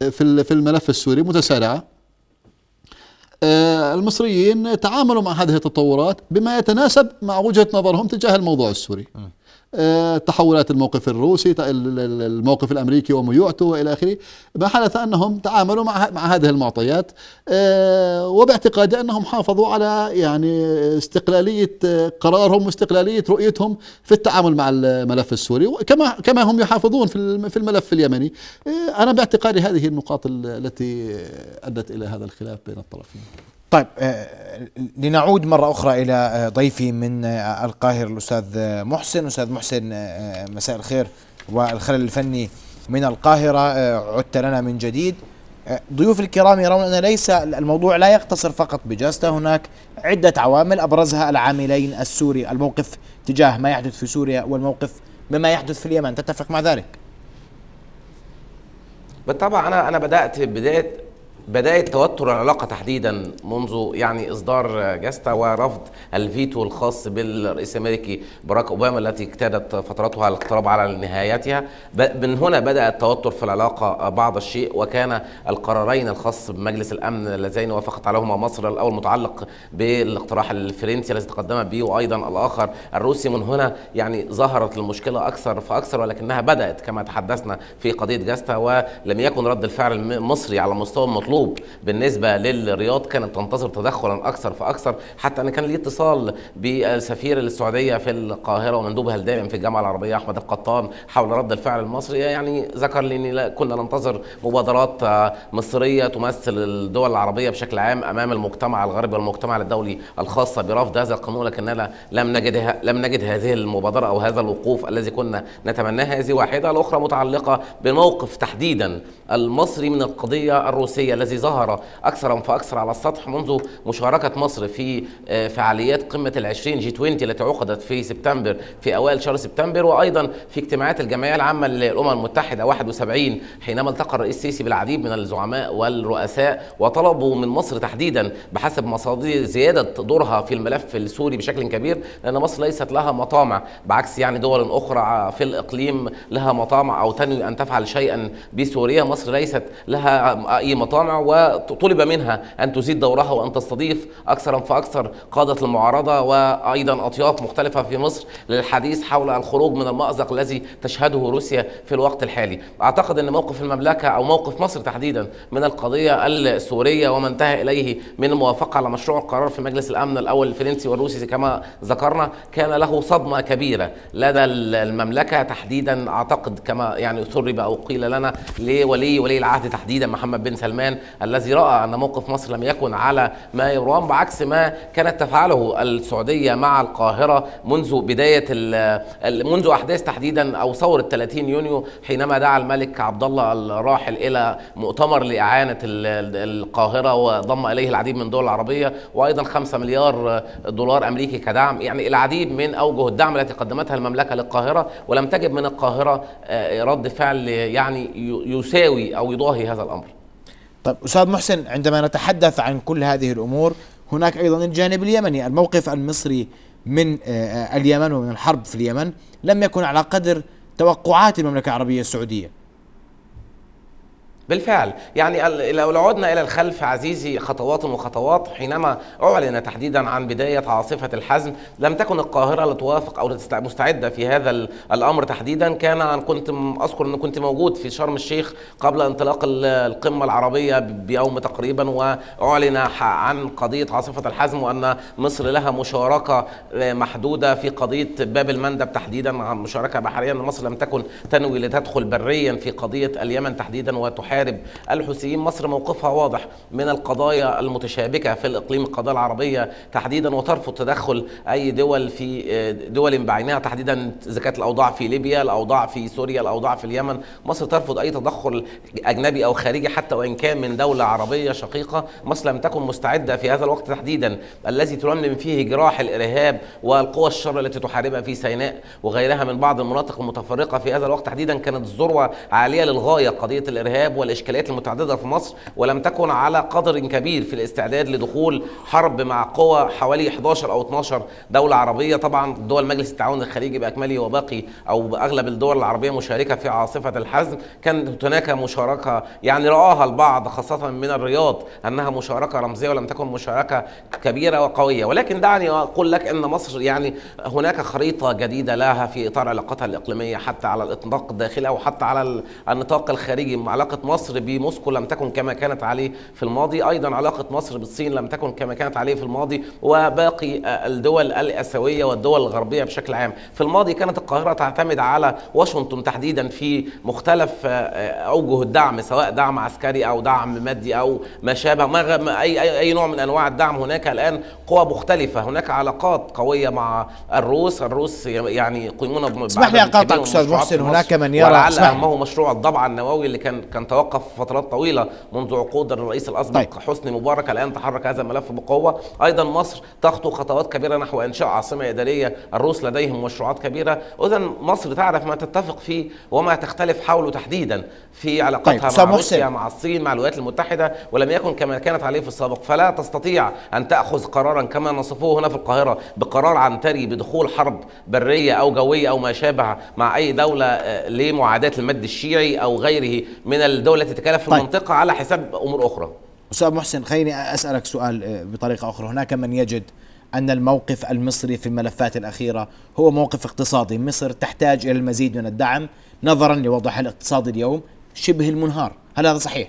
في في الملف السوري متسارعة آه، المصريين تعاملوا مع هذه التطورات بما يتناسب مع وجهة نظرهم تجاه الموضوع السوري تحولات الموقف الروسي الموقف الامريكي وميوعته والى اخره ما حدث انهم تعاملوا مع مع هذه المعطيات آه، وباعتقادي انهم حافظوا على يعني استقلاليه قرارهم واستقلاليه رؤيتهم في التعامل مع الملف السوري كما كما هم يحافظون في في الملف اليمني آه، انا باعتقادي هذه النقاط التي ادت الى هذا الخلاف بين الطرفين طيب آه، لنعود مرة أخرى إلى آه، ضيفي من آه، القاهرة الأستاذ محسن أستاذ محسن مساء الخير والخلل الفني من القاهرة عدت لنا من جديد ضيوف الكرام يرون أن ليس الموضوع لا يقتصر فقط بجاستا هناك عدة عوامل أبرزها العاملين السوري الموقف تجاه ما يحدث في سوريا والموقف مما يحدث في اليمن تتفق مع ذلك؟ بالطبع أنا أنا بدأت بداية بدأت توتر العلاقة تحديدا منذ يعني إصدار جاستا ورفض الفيتو الخاص بالرئيس الأمريكي باراك أوباما التي اجتادت فترتها الاقتراب على نهايتها من هنا بدأ التوتر في العلاقة بعض الشيء وكان القرارين الخاص بمجلس الأمن اللذين وافقت عليهما مصر الأول متعلق بالاقتراح الفرنسي الذي تقدم به وأيضا الآخر الروسي من هنا يعني ظهرت المشكلة أكثر فأكثر ولكنها بدأت كما تحدثنا في قضية جاستا ولم يكن رد الفعل المصري على مستوى المطلوب مطلوب بالنسبه للرياض كانت تنتظر تدخلا اكثر فاكثر حتى ان كان لي اتصال بسفير السعوديه في القاهره ومندوبها الدائم في الجامعه العربيه احمد القطان حول رد الفعل المصري يعني ذكر لي ان كنا ننتظر مبادرات مصريه تمثل الدول العربيه بشكل عام امام المجتمع الغربي والمجتمع الدولي الخاصه برفض هذا القانون لكننا لم نجدها لم نجد هذه المبادره او هذا الوقوف الذي كنا نتمناه هذه واحده الاخرى متعلقه بموقف تحديدا المصري من القضيه الروسيه الذي ظهر أكثر فأكثر على السطح منذ مشاركة مصر في آه، فعاليات قمة العشرين جي 20 التي عقدت في سبتمبر في أوائل شهر سبتمبر وأيضا في اجتماعات الجمعية العامة للأمم المتحدة 71 حينما التقى الرئيس السيسي بالعديد من الزعماء والرؤساء وطلبوا من مصر تحديدا بحسب مصادر زيادة دورها في الملف السوري بشكل كبير لأن مصر ليست لها مطامع بعكس يعني دول أخرى في الإقليم لها مطامع أو تنوي أن تفعل شيئا بسوريا مصر ليست لها أي مطامع وطلب منها أن تزيد دورها وأن تستضيف أكثر فأكثر قادة المعارضة وأيضا أطياف مختلفة في مصر للحديث حول الخروج من المأزق الذي تشهده روسيا في الوقت الحالي أعتقد أن موقف المملكة أو موقف مصر تحديدا من القضية السورية وما انتهى إليه من الموافقة على مشروع القرار في مجلس الأمن الأول الفرنسي والروسي كما ذكرنا كان له صدمة كبيرة لدى المملكة تحديدا أعتقد كما يعني سرب أو قيل لنا لولي ولي العهد تحديدا محمد بن سلمان الذي رأى أن موقف مصر لم يكن على ما يرام بعكس ما كانت تفعله السعودية مع القاهرة منذ بداية منذ أحداث تحديدا أو ثورة 30 يونيو حينما دعا الملك عبد الله الراحل إلى مؤتمر لإعانة القاهرة وضم إليه العديد من الدول العربية وأيضا 5 مليار دولار أمريكي كدعم يعني العديد من أوجه الدعم التي قدمتها المملكة للقاهرة ولم تجد من القاهرة آه، رد فعل يعني يساوي أو يضاهي هذا الأمر طيب أستاذ محسن عندما نتحدث عن كل هذه الأمور هناك أيضا الجانب اليمني الموقف المصري من آه، اليمن ومن الحرب في اليمن لم يكن على قدر توقعات المملكة العربية السعودية بالفعل يعني لو عدنا إلى الخلف عزيزي خطوات وخطوات حينما أعلن تحديدا عن بداية عاصفة الحزم لم تكن القاهرة لتوافق أو مستعدة في هذا الأمر تحديدا كان كنت أذكر أن كنت موجود في شرم الشيخ قبل انطلاق القمة العربية بيوم تقريبا وأعلن عن قضية عاصفة الحزم وأن مصر لها مشاركة آه، محدودة في قضية باب المندب تحديدا مشاركة بحرية أن مصر لم تكن تنوي لتدخل بريا في قضية اليمن تحديدا وتحارب تحارب الحوثيين مصر موقفها واضح من القضايا المتشابكة في الإقليم القضايا العربية تحديدا وترفض تدخل أي دول في آه، دول بعينها تحديدا إذا كانت الأوضاع في ليبيا الأوضاع في سوريا الأوضاع في اليمن مصر ترفض أي تدخل أجنبي أو خارجي حتى وإن كان من دولة عربية شقيقة مصر لم تكن مستعدة في هذا الوقت تحديدا الذي ترنم فيه جراح الإرهاب والقوى الشر التي تحاربها في سيناء وغيرها من بعض المناطق المتفرقة في هذا الوقت تحديدا كانت الذروة عالية للغاية قضية الإرهاب والإشكاليات المتعددة في مصر ولم تكن على قدر كبير في الاستعداد لدخول حرب مع قوى حوالي 11 أو 12 دولة عربية طبعا دول مجلس التعاون الخليجي بأكمله وباقي أو أغلب الدول العربية مشاركة في عاصفة الحزم كانت هناك مشاركة يعني رآها البعض خاصة من الرياض أنها مشاركة رمزية ولم تكن مشاركة كبيرة وقوية ولكن دعني أقول لك أن مصر يعني هناك خريطة جديدة لها في إطار علاقتها الإقليمية حتى على الإطلاق الداخلي أو حتى على النطاق الخارجي علاقة مصر مصر بموسكو لم تكن كما كانت عليه في الماضي أيضا علاقة مصر بالصين لم تكن كما كانت عليه في الماضي وباقي الدول الآسيوية والدول الغربية بشكل عام في الماضي كانت القاهرة تعتمد على واشنطن تحديدا في مختلف آه، آه، أوجه الدعم سواء دعم عسكري أو دعم مادي أو ما شابه ما أي, أي نوع من أنواع الدعم هناك الآن قوى مختلفة هناك علاقات قوية مع الروس الروس يعني يقيمون اسمح لي أقاطعك أستاذ محسن هناك من يرى ولعل أهمه مشروع الضبعة النووي اللي كان كان توقف فترات طويله منذ عقود الرئيس الاسبق طيب. حسني مبارك الان تحرك هذا الملف بقوه ايضا مصر تخطو خطوات كبيره نحو انشاء عاصمه اداريه الروس لديهم مشروعات كبيره اذا مصر تعرف ما تتفق فيه وما تختلف حوله تحديدا في علاقتها طيب. مع روسيا مع الصين مع الولايات المتحده ولم يكن كما كانت عليه في السابق فلا تستطيع ان تاخذ قرارا كما نصفوه هنا في القاهره بقرار عنتري بدخول حرب بريه او جويه او ما شابه مع اي دوله آه، لمعاداه المد الشيعي او غيره من الدول الدوله تتكلف في طيب. المنطقه على حساب امور اخرى استاذ محسن خليني اسالك سؤال آه، بطريقه اخرى هناك من يجد أن الموقف المصري في الملفات الأخيرة هو موقف اقتصادي مصر تحتاج إلى المزيد من الدعم نظرا لوضعها الاقتصادي اليوم شبه المنهار هل هذا صحيح؟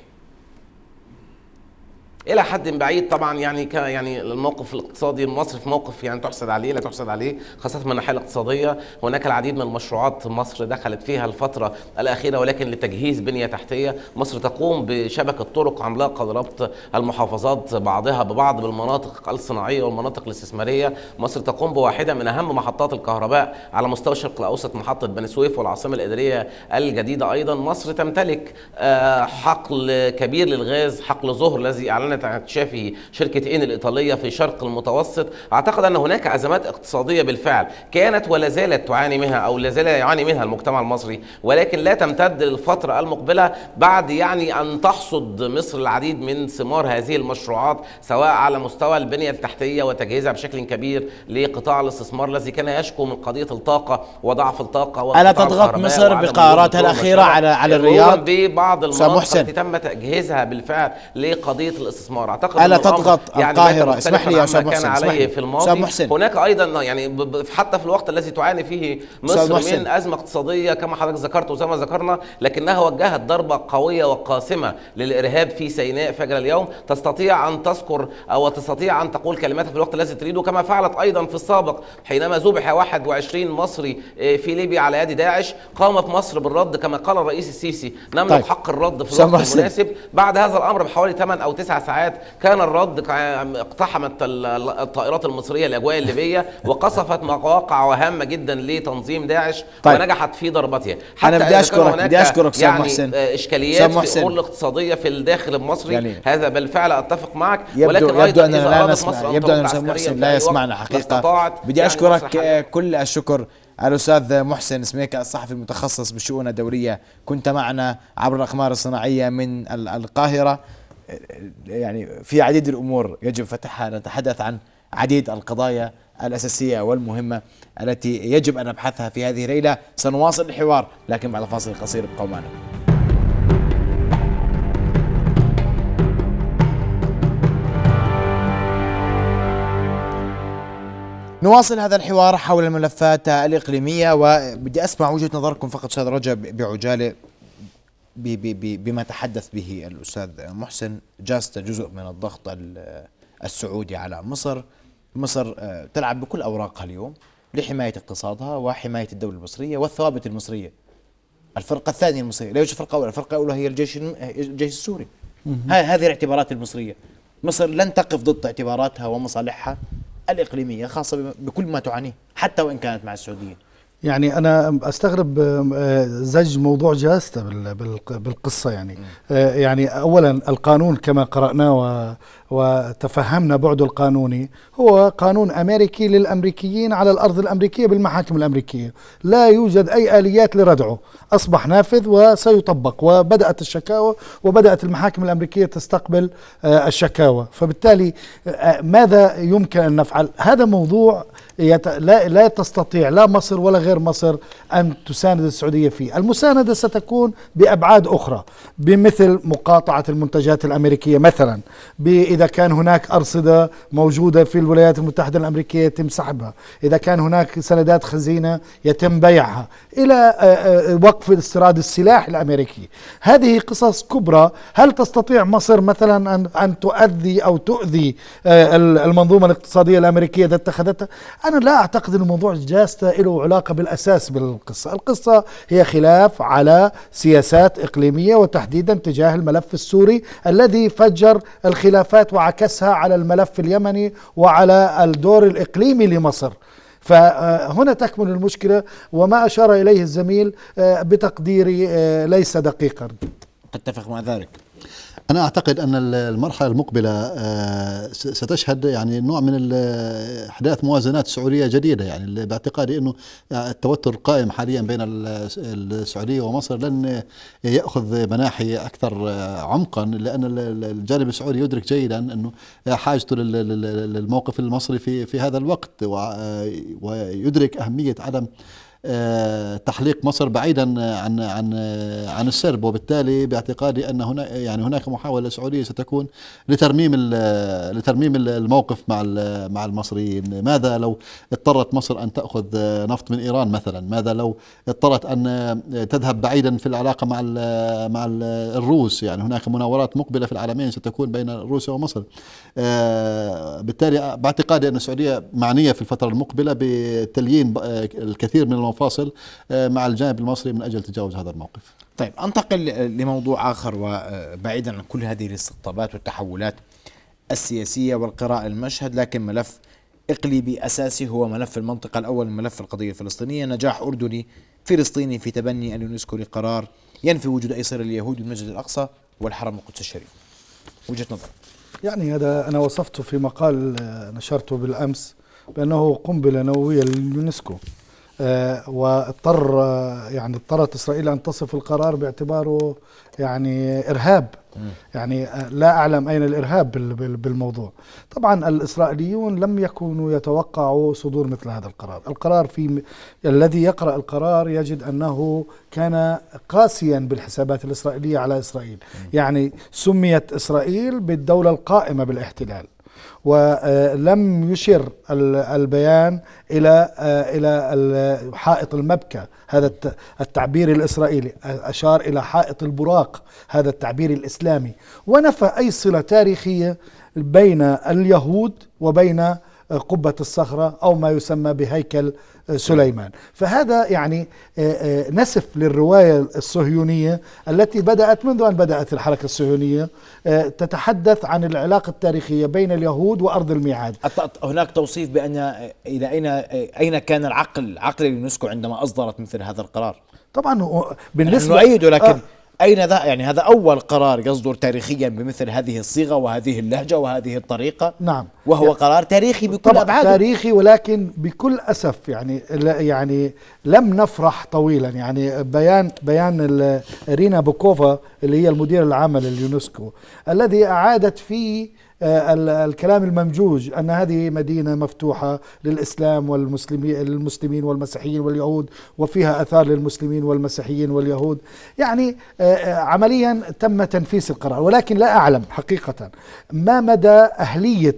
الى حد بعيد طبعا يعني ك يعني الموقف الاقتصادي مصر في موقف يعني تحسد عليه لا تحسد عليه خاصه من الناحيه الاقتصاديه هناك العديد من المشروعات مصر دخلت فيها الفتره الاخيره ولكن لتجهيز بنيه تحتيه مصر تقوم بشبكه طرق عملاقه لربط المحافظات بعضها ببعض بالمناطق الصناعيه والمناطق الاستثماريه مصر تقوم بواحده من اهم محطات الكهرباء على مستوى الشرق الاوسط محطه بني سويف والعاصمه الاداريه الجديده ايضا مصر تمتلك آه، حقل كبير للغاز حقل زهر الذي اعلن كانت هتشافي شركه ان الايطاليه في شرق المتوسط اعتقد ان هناك ازمات اقتصاديه بالفعل كانت ولا زالت تعاني منها او لا زال يعاني منها المجتمع المصري ولكن لا تمتد للفتره المقبله بعد يعني ان تحصد مصر العديد من ثمار هذه المشروعات سواء على مستوى البنيه التحتيه وتجهيزها بشكل كبير لقطاع الاستثمار الذي كان يشكو من قضيه الطاقه وضعف الطاقه الا تضغط مصر بقراراتها الاخيره على على الرياض ببعض المناطق التي تم تجهيزها بالفعل لقضيه الاستثمار الاستثمار اعتقد الا تضغط يعني القاهره اسمح لي يا استاذ محسن كان عليه في الماضي محسن. هناك ايضا يعني حتى في الوقت الذي تعاني فيه مصر محسن. من ازمه اقتصاديه كما حضرتك ذكرت وزي ما ذكرنا لكنها وجهت ضربه قويه وقاسمه للارهاب في سيناء فجر اليوم تستطيع ان تذكر او تستطيع ان تقول كلماتها في الوقت الذي تريده كما فعلت ايضا في السابق حينما ذبح 21 مصري آه، في ليبيا على يد داعش قامت مصر بالرد كما قال الرئيس السيسي نملك طيب. حق الرد في الوقت المناسب بعد هذا الامر بحوالي 8 او 9 ساعات ساعات كان الرد اقتحمت الطائرات المصريه الاجواء الليبيه [laughs] وقصفت مواقع وهامه جدا لتنظيم داعش طيب. ونجحت في ضربتها حتى انا بدي اشكرك بدي اشكرك يعني محسن آه، اشكاليات في الامور الاقتصاديه في الداخل المصري يعني هذا بالفعل اتفق معك يبدو ولكن يبدو ايضا أن لا نسمع يبدو ان يعني الاستاذ محسن لا يسمعنا حقيقه بدي اشكرك يعني كل الشكر الاستاذ محسن سميكا الصحفي المتخصص بالشؤون الدوليه كنت معنا عبر الاقمار الصناعيه من القاهره يعني في عديد الامور يجب فتحها نتحدث عن عديد القضايا الاساسيه والمهمه التي يجب ان نبحثها في هذه الليله سنواصل الحوار لكن بعد فاصل قصير ابقوا معنا نواصل هذا الحوار حول الملفات الإقليمية وبدي أسمع وجهة نظركم فقط أستاذ رجب بعجالة بما تحدث به الأستاذ محسن جاست جزء من الضغط السعودي على مصر مصر آه، تلعب بكل أوراقها اليوم لحماية اقتصادها وحماية الدولة المصرية والثوابت المصرية الفرقة الثانية المصرية لا يوجد فرقة أولى الفرقة الأولى هي الجيش الجيش السوري هذه الاعتبارات المصرية مصر لن تقف ضد اعتباراتها ومصالحها الإقليمية خاصة بكل ما تعانيه حتى وإن كانت مع السعودية يعني انا استغرب آه، زج موضوع جاسته بالقصه يعني آه، يعني اولا القانون كما قراناه وتفهمنا بعده القانوني هو قانون امريكي للامريكيين على الارض الامريكيه بالمحاكم الامريكيه لا يوجد اي اليات لردعه اصبح نافذ وسيطبق وبدات الشكاوى وبدات المحاكم الامريكيه تستقبل آه، الشكاوى فبالتالي ماذا يمكن ان نفعل هذا موضوع يت... لا... لا تستطيع لا مصر ولا غير مصر أن تساند السعودية فيه المساندة ستكون بأبعاد أخرى بمثل مقاطعة المنتجات الأمريكية مثلا ب... إذا كان هناك أرصدة موجودة في الولايات المتحدة الأمريكية يتم سحبها إذا كان هناك سندات خزينة يتم بيعها إلى آه، آه، وقف استيراد السلاح الأمريكي هذه قصص كبرى هل تستطيع مصر مثلا أن تؤذي أو تؤذي آه، المنظومة الاقتصادية الأمريكية إذا اتخذتها أنا لا أعتقد أن موضوع جاستا له علاقة بالأساس بالقصة القصة هي خلاف على سياسات إقليمية وتحديدا تجاه الملف السوري الذي فجر الخلافات وعكسها على الملف اليمني وعلى الدور الإقليمي لمصر فهنا تكمن المشكلة وما أشار إليه الزميل آه، بتقديري آه، ليس دقيقا أتفق مع ذلك انا اعتقد ان المرحله المقبله آه، ستشهد يعني نوع من احداث موازنات سعوديه جديده يعني باعتقادي انه آه، التوتر القائم حاليا بين السعوديه ومصر لن ياخذ مناحي اكثر آه، عمقا لان الجانب السعودي يدرك جيدا انه حاجته للموقف المصري في في هذا الوقت ويدرك اهميه عدم آه، تحليق مصر بعيدا عن عن عن السرب وبالتالي باعتقادي ان هنا يعني هناك محاوله سعوديه ستكون لترميم لترميم الموقف مع مع المصريين ماذا لو اضطرت مصر ان تاخذ نفط من ايران مثلا ماذا لو اضطرت ان تذهب بعيدا في العلاقه مع الـ مع الـ الروس يعني هناك مناورات مقبله في العالمين ستكون بين روسيا ومصر آه، بالتالي باعتقادي ان السعوديه معنيه في الفتره المقبله بتليين الكثير من وفاصل آه، مع الجانب المصري من أجل تجاوز هذا الموقف طيب أنتقل لموضوع آخر وبعيدا آه، عن كل هذه الاستقطابات والتحولات السياسية والقراءة المشهد لكن ملف إقليمي أساسي هو ملف المنطقة الأول ملف القضية الفلسطينية نجاح أردني فلسطيني في تبني اليونسكو لقرار ينفي وجود أي اليهود لليهود بالمسجد الأقصى والحرم القدس الشريف وجهة نظر يعني هذا أنا وصفته في مقال آه، نشرته بالأمس بأنه قنبلة نووية لليونسكو آه، واضطر آه، يعني اضطرت اسرائيل ان تصف القرار باعتباره يعني ارهاب يعني آه، لا اعلم اين الارهاب بالموضوع طبعا الاسرائيليون لم يكونوا يتوقعوا صدور مثل هذا القرار القرار في الذي يقرا القرار يجد انه كان قاسيا بالحسابات الاسرائيليه على اسرائيل يعني سميت اسرائيل بالدوله القائمه بالاحتلال ولم يشر البيان إلى آه، إلى حائط المبكى هذا التعبير الإسرائيلي أشار إلى حائط البراق هذا التعبير الإسلامي ونفى أي صلة تاريخية بين اليهود وبين قبة الصخرة أو ما يسمى بهيكل سليمان فهذا يعني آه، آه، نسف للرواية الصهيونية التي بدأت منذ أن بدأت الحركة الصهيونية آه، تتحدث عن العلاقة التاريخية بين اليهود وأرض الميعاد هناك توصيف بأن إلى أين أين كان العقل عقل اليونسكو عندما أصدرت مثل هذا القرار طبعا بالنسبه نؤيده لكن آه أين ذا يعني هذا أول قرار يصدر تاريخيا بمثل هذه الصيغة وهذه اللهجة وهذه الطريقة نعم وهو يعني قرار تاريخي بكل أبعاده تاريخي ولكن بكل أسف يعني يعني لم نفرح طويلا يعني بيان بيان رينا بوكوفا اللي هي المديرة العامة لليونسكو الذي أعادت فيه آه، الكلام الممجوج أن هذه مدينة مفتوحة للإسلام والمسلمين للمسلمين والمسيحيين واليهود وفيها أثار للمسلمين والمسيحيين واليهود يعني آه، آه، عمليا تم تنفيذ القرار ولكن لا أعلم حقيقة ما مدى أهلية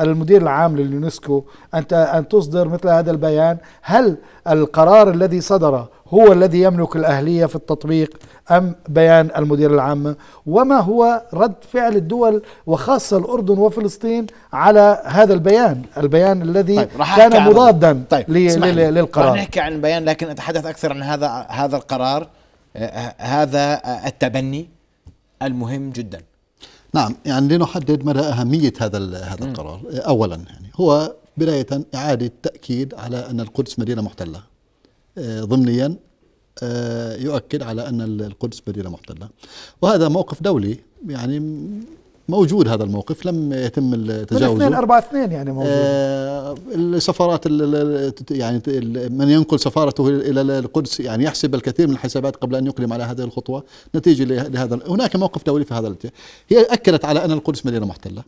المدير العام لليونسكو أن أن تصدر مثل هذا البيان هل القرار الذي صدر هو الذي يملك الأهلية في التطبيق أم بيان المدير العام وما هو رد فعل الدول وخاصة الأردن وفلسطين على هذا البيان البيان الذي طيب كان مضادا طيب للقرار نحكي عن البيان لكن أتحدث أكثر عن هذا هذا القرار آه، آه، هذا آه، التبني المهم جدا نعم يعني لنحدد مدى أهمية هذا هذا القرار أولا يعني هو بداية إعادة تأكيد على أن القدس مدينة محتلة آه، ضمنيا آه، يؤكد على أن القدس مدينة محتلة وهذا موقف دولي يعني موجود هذا الموقف لم يتم التجاوز من 2 4 2 يعني موجود آه السفارات يعني من ينقل سفارته الى القدس يعني يحسب الكثير من الحسابات قبل ان يقدم على هذه الخطوه نتيجه لهذا هناك موقف دولي في هذا هي اكدت على ان القدس مدينه محتله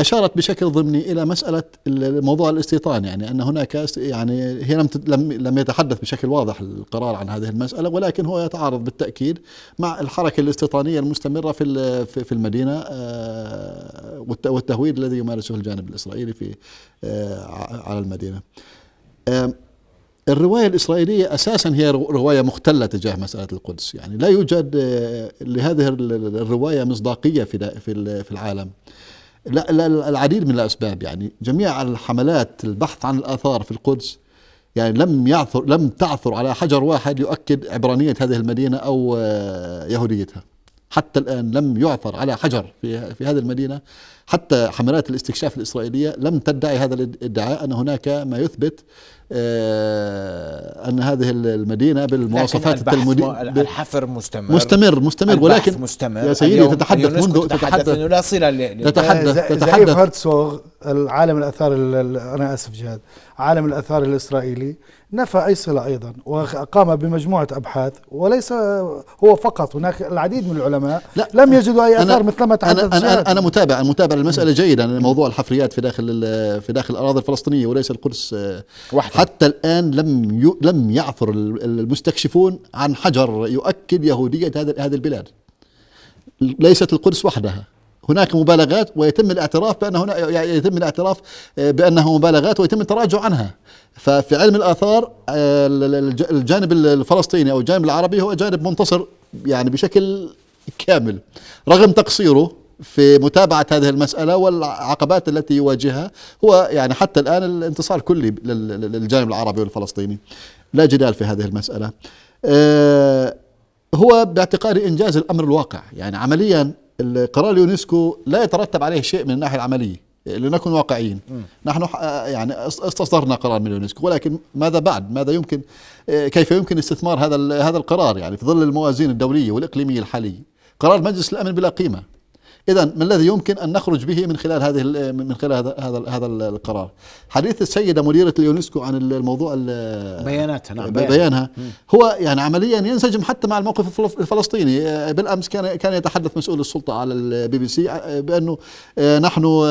اشارت بشكل ضمني الى مساله موضوع الاستيطان يعني ان هناك يعني هي لم لم يتحدث بشكل واضح القرار عن هذه المساله ولكن هو يتعارض بالتاكيد مع الحركه الاستيطانيه المستمره في في المدينه آه، والتهويد الذي يمارسه الجانب الاسرائيلي في آه، على المدينه. الرواية الإسرائيلية أساسا هي رواية مختلة تجاه مسألة القدس يعني لا يوجد آه، لهذه الرواية مصداقية في في العالم لا, لا العديد من الأسباب يعني جميع الحملات البحث عن الآثار في القدس يعني لم يعثر لم تعثر على حجر واحد يؤكد عبرانية هذه المدينة أو آه، يهوديتها حتى الآن لم يعثر على حجر في, في هذه المدينة حتى حملات الاستكشاف الإسرائيلية لم تدعي هذا الادعاء أن هناك ما يثبت آه، ان هذه المدينه بالمواصفات التلموديه الحفر مستمر مستمر مستمر ولكن مستمر يا سيدي تتحدث منذ تتحدث انه لا صله تتحدث تتحدث هرتسوغ العالم الاثار انا اسف جهاد عالم الأثار الإسرائيلي نفى أي صلة أيضا وقام بمجموعة أبحاث وليس هو فقط هناك العديد من العلماء لا لم يجدوا أي أثار مثل ما تحدث أنا, أنا, أنا متابع متابع المسألة جيدا موضوع الحفريات في داخل في داخل الأراضي الفلسطينية وليس القدس آه، وحده حتى الآن لم لم يعثر المستكشفون عن حجر يؤكد يهودية هذا هذه البلاد ليست القدس وحدها هناك مبالغات ويتم الاعتراف بان هنا يعني يتم الاعتراف آه، بانها مبالغات ويتم التراجع عنها ففي علم الاثار آه، الجانب الفلسطيني او الجانب العربي هو جانب منتصر يعني بشكل كامل رغم تقصيره في متابعة هذه المسألة والعقبات التي يواجهها هو يعني حتى الآن الانتصار الكلي للجانب العربي والفلسطيني لا جدال في هذه المسألة آه، هو باعتقادي إنجاز الأمر الواقع يعني عمليا القرار اليونسكو لا يترتب عليه شيء من الناحيه العمليه لنكن واقعيين نحن يعني استصدرنا قرار من اليونسكو ولكن ماذا بعد ماذا يمكن آه، كيف يمكن استثمار هذا هذا القرار يعني في ظل الموازين الدوليه والاقليميه الحاليه قرار مجلس الامن بلا قيمه اذا ما الذي يمكن ان نخرج به من خلال هذه من خلال هذا هذا هذا القرار حديث السيده مديره اليونسكو عن الموضوع بياناتها نعم بيانها هو يعني عمليا ينسجم حتى مع الموقف الفلسطيني آه، بالامس كان كان يتحدث مسؤول السلطه على البي بي سي آه، بانه آه، نحن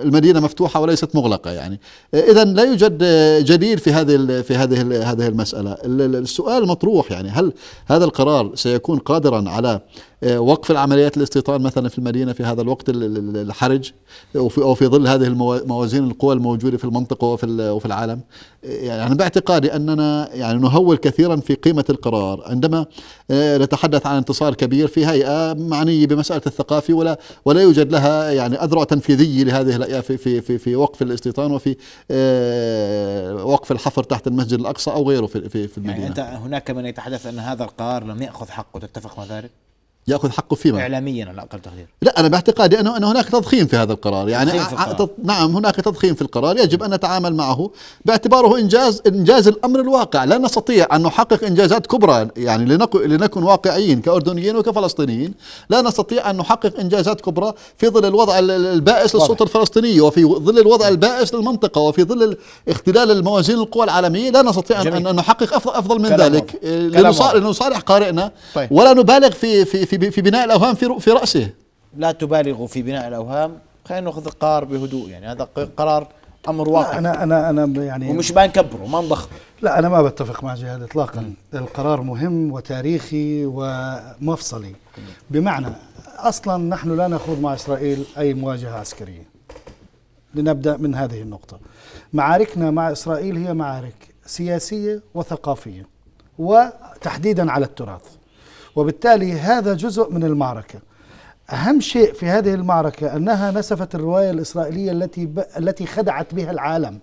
المدينه مفتوحه وليست مغلقه يعني اذا لا يوجد جديد في هذه في هذه هذه المساله السؤال مطروح يعني هل هذا القرار سيكون قادرا على آه، وقف العمليات الاستيطان مثلا في المدينه في هذا الوقت الحرج وفي او في ظل هذه الموازين القوى الموجوده في المنطقه وفي العالم آه، يعني باعتقادي اننا يعني نهول كثيرا في قيمه القرار عندما آه، نتحدث عن انتصار كبير في هيئه معنيه بمساله الثقافه ولا ولا يوجد لها يعني اذرع تنفيذيه لهذه في في في, في وقف الاستيطان وفي وقف الحفر تحت المسجد الاقصى او غيره في, في يعني المدينه يعني انت هناك من يتحدث ان هذا القرار لم ياخذ حقه تتفق مع ذلك؟ ياخذ حقه فيما اعلاميا على الاقل تقدير لا انا باعتقادي انه ان هناك تضخيم في هذا القرار يعني القرار. نعم هناك تضخيم في القرار يجب ان نتعامل معه باعتباره انجاز انجاز الامر الواقع لا نستطيع ان نحقق انجازات كبرى يعني لنكن واقعيين كاردنيين وكفلسطينيين لا نستطيع ان نحقق انجازات كبرى في ظل الوضع البائس للسلطه الفلسطينيه وفي ظل الوضع البائس للمنطقه وفي ظل اختلال الموازين القوى العالميه لا نستطيع جميل. ان نحقق افضل, أفضل من ذلك لنصالح قارئنا طيب. ولا نبالغ في في في في بناء الاوهام في في راسه لا تبالغوا في بناء الاوهام خلينا ناخذ قرار بهدوء يعني هذا قرار امر واقع انا انا انا يعني ومش بنكبره ما نضخم لا انا ما بتفق مع جهاد اطلاقا القرار مهم وتاريخي ومفصلي بمعنى اصلا نحن لا نخوض مع اسرائيل اي مواجهه عسكريه لنبدا من هذه النقطه معاركنا مع اسرائيل هي معارك سياسيه وثقافيه وتحديدا على التراث وبالتالي هذا جزء من المعركة أهم شيء في هذه المعركة أنها نسفت الرواية الإسرائيلية التي ب... التي خدعت بها العالم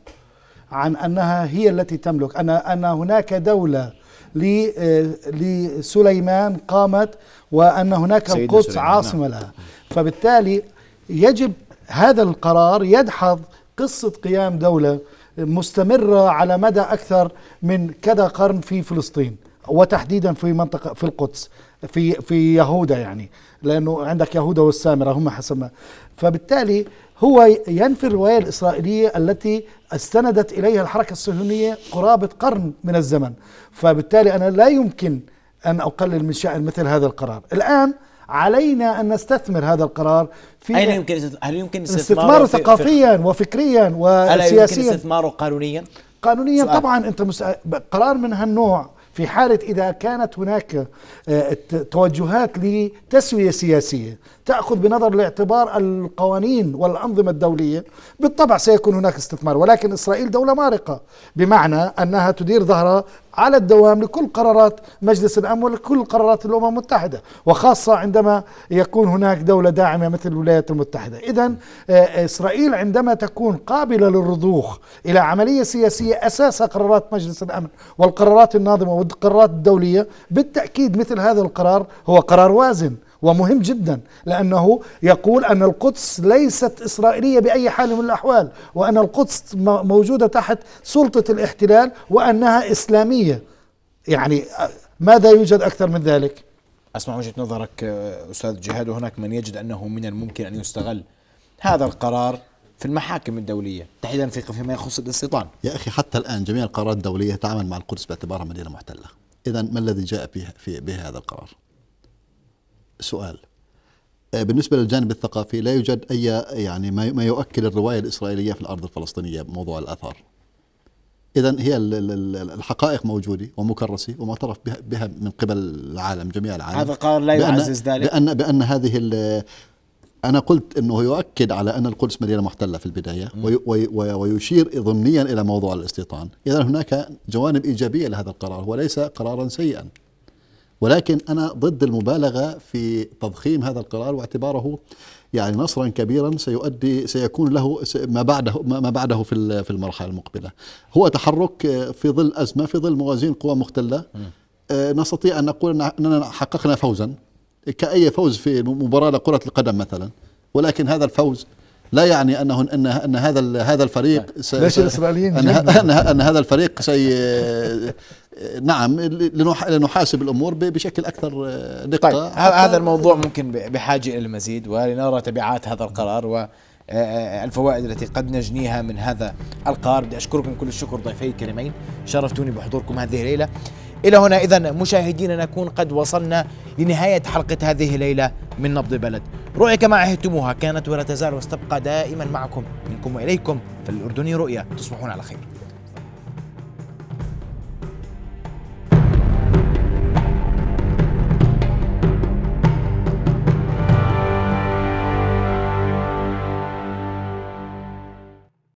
عن أنها هي التي تملك أن أن هناك دولة ل... آه، لسليمان قامت وأن هناك القدس عاصمة نعم. لها فبالتالي يجب هذا القرار يدحض قصة قيام دولة مستمرة على مدى أكثر من كذا قرن في فلسطين وتحديدا في منطقه في القدس في في يهودا يعني لانه عندك يهودا والسامره هم حسب فبالتالي هو ينفي الروايه الاسرائيليه التي استندت اليها الحركه الصهيونيه قرابه قرن من الزمن فبالتالي انا لا يمكن ان اقلل من شان مثل هذا القرار الان علينا ان نستثمر هذا القرار في اين يمكن هل يمكن استثماره, استثماره ثقافيا وفكريا وسياسيا هل يمكن استثماره قانونيا؟ قانونيا سؤال. طبعا انت مس... قرار من هالنوع في حالة إذا كانت هناك آه، توجهات لتسوية سياسية تأخذ بنظر الاعتبار القوانين والأنظمة الدولية بالطبع سيكون هناك استثمار ولكن إسرائيل دولة مارقة بمعنى أنها تدير ظهرها على الدوام لكل قرارات مجلس الامن ولكل قرارات الامم المتحده وخاصه عندما يكون هناك دوله داعمه مثل الولايات المتحده اذا آه، اسرائيل عندما تكون قابله للرضوخ الى عمليه سياسيه اساسها قرارات مجلس الامن والقرارات الناظمه والقرارات الدوليه بالتاكيد مثل هذا القرار هو قرار وازن ومهم جدا لأنه يقول أن القدس ليست إسرائيلية بأي حال من الأحوال وأن القدس موجودة تحت سلطة الاحتلال وأنها إسلامية يعني ماذا يوجد أكثر من ذلك؟ أسمع وجهة نظرك آه، أستاذ جهاد وهناك من يجد أنه من الممكن أن يستغل هذا القرار في المحاكم الدولية تحديدا في فيما يخص الاستيطان يا أخي حتى الآن جميع القرارات الدولية تعامل مع القدس باعتبارها مدينة محتلة إذا ما الذي جاء به في بهذا القرار؟ سؤال آه، بالنسبة للجانب الثقافي لا يوجد أي يعني ما يؤكد الرواية الإسرائيلية في الأرض الفلسطينية بموضوع الآثار إذا هي الحقائق موجودة ومكرسة ومعترف بها من قبل العالم جميع العالم هذا قرار لا يعزز ذلك بأن, بأن هذه أنا قلت أنه يؤكد على أن القدس مدينة محتلة في البداية وي وي ويشير ضمنيا إلى موضوع الاستيطان إذا هناك جوانب إيجابية لهذا القرار وليس قرارا سيئا ولكن أنا ضد المبالغة في تضخيم هذا القرار واعتباره يعني نصرا كبيرا سيؤدي سيكون له ما بعده ما بعده في في المرحله المقبله. هو تحرك في ظل ازمه في ظل موازين قوى مختله آه، نستطيع ان نقول اننا حققنا فوزا كاي فوز في مباراه لكره القدم مثلا ولكن هذا الفوز لا يعني انه ان ان هذا هذا الفريق ليش الاسرائيليين أن, أن, ان هذا الفريق سي [laughs] نعم لنحاسب الامور بشكل اكثر آه، دقه طيب هذا الموضوع ممكن بحاجه الى المزيد ولنرى تبعات هذا القرار و آه، آه، الفوائد التي قد نجنيها من هذا القرار بدي اشكركم كل الشكر ضيفي الكريمين شرفتوني بحضوركم هذه الليله الى هنا اذا مشاهدينا نكون قد وصلنا لنهايه حلقه هذه الليله من نبض بلد رؤيا كما عهدتموها كانت ولا تزال وستبقى دائما معكم منكم واليكم فالاردني رؤيا تصبحون على خير